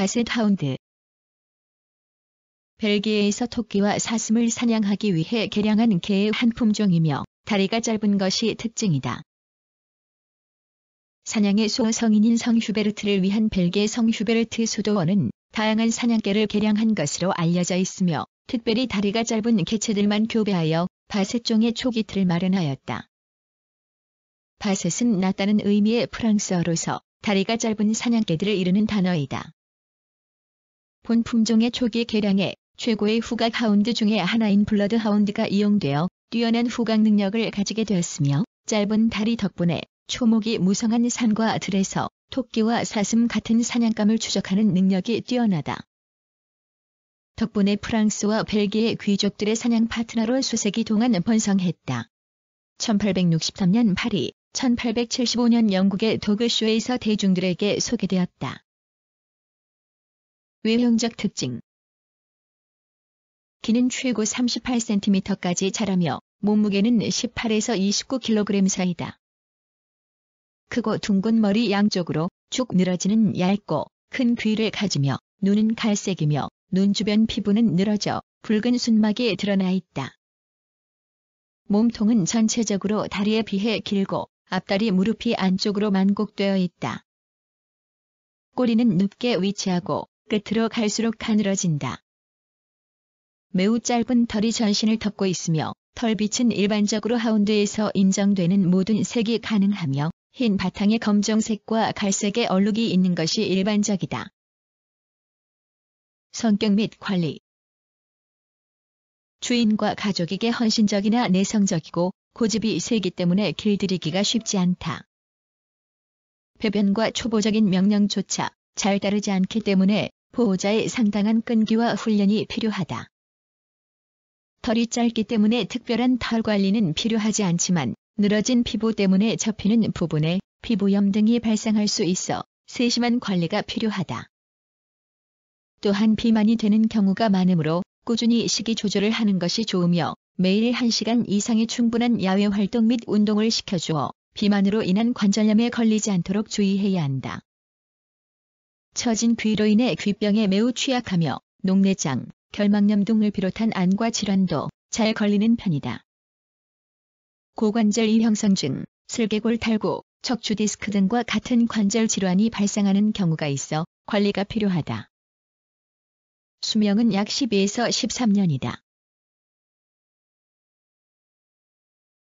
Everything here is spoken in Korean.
바셋하운드 벨기에에서 토끼와 사슴을 사냥하기 위해 개량한 개의 한 품종이며 다리가 짧은 것이 특징이다. 사냥의 소 성인인 성휴베르트를 위한 벨기에 성휴베르트 수도원은 다양한 사냥개를 개량한 것으로 알려져 있으며 특별히 다리가 짧은 개체들만 교배하여 바셋종의 초기틀을 마련하였다. 바셋은 낮다는 의미의 프랑스어로서 다리가 짧은 사냥개들을 이르는 단어이다. 본 품종의 초기 개량에 최고의 후각 하운드 중의 하나인 블러드 하운드가 이용되어 뛰어난 후각 능력을 가지게 되었으며 짧은 다리 덕분에 초목이 무성한 산과 들에서 토끼와 사슴 같은 사냥감을 추적하는 능력이 뛰어나다. 덕분에 프랑스와 벨기에 귀족들의 사냥 파트너로 수세기 동안 번성했다. 1863년 파리, 1875년 영국의 도그쇼에서 대중들에게 소개되었다. 외형적 특징 키는 최고 38cm까지 자라며 몸무게는 18에서 29kg 사이다. 크고 둥근 머리 양쪽으로 쭉 늘어지는 얇고 큰 귀를 가지며 눈은 갈색이며 눈 주변 피부는 늘어져 붉은 순막이 드러나 있다. 몸통은 전체적으로 다리에 비해 길고 앞다리 무릎이 안쪽으로 만곡되어 있다. 꼬리는 높게 위치하고 끝으로 갈수록 가늘어진다. 매우 짧은 털이 전신을 덮고 있으며 털빛은 일반적으로 하운드에서 인정되는 모든 색이 가능하며 흰 바탕에 검정색과 갈색의 얼룩이 있는 것이 일반적이다. 성격 및 관리 주인과 가족에게 헌신적이나 내성적이고 고집이 세기 때문에 길들이기가 쉽지 않다. 배변과 초보적인 명령조차 잘 따르지 않기 때문에 보호자의 상당한 끈기와 훈련이 필요하다. 털이 짧기 때문에 특별한 털 관리는 필요하지 않지만 늘어진 피부 때문에 접히는 부분에 피부염 등이 발생할 수 있어 세심한 관리가 필요하다. 또한 비만이 되는 경우가 많으므로 꾸준히 식이 조절을 하는 것이 좋으며 매일 1시간 이상의 충분한 야외 활동 및 운동을 시켜주어 비만으로 인한 관절염에 걸리지 않도록 주의해야 한다. 처진 귀로 인해 귀병에 매우 취약하며 녹내장, 결막염 등을 비롯한 안과 질환도 잘 걸리는 편이다. 고관절 이형성증, 슬개골 탈구, 척추 디스크 등과 같은 관절 질환이 발생하는 경우가 있어 관리가 필요하다. 수명은 약 12에서 13년이다.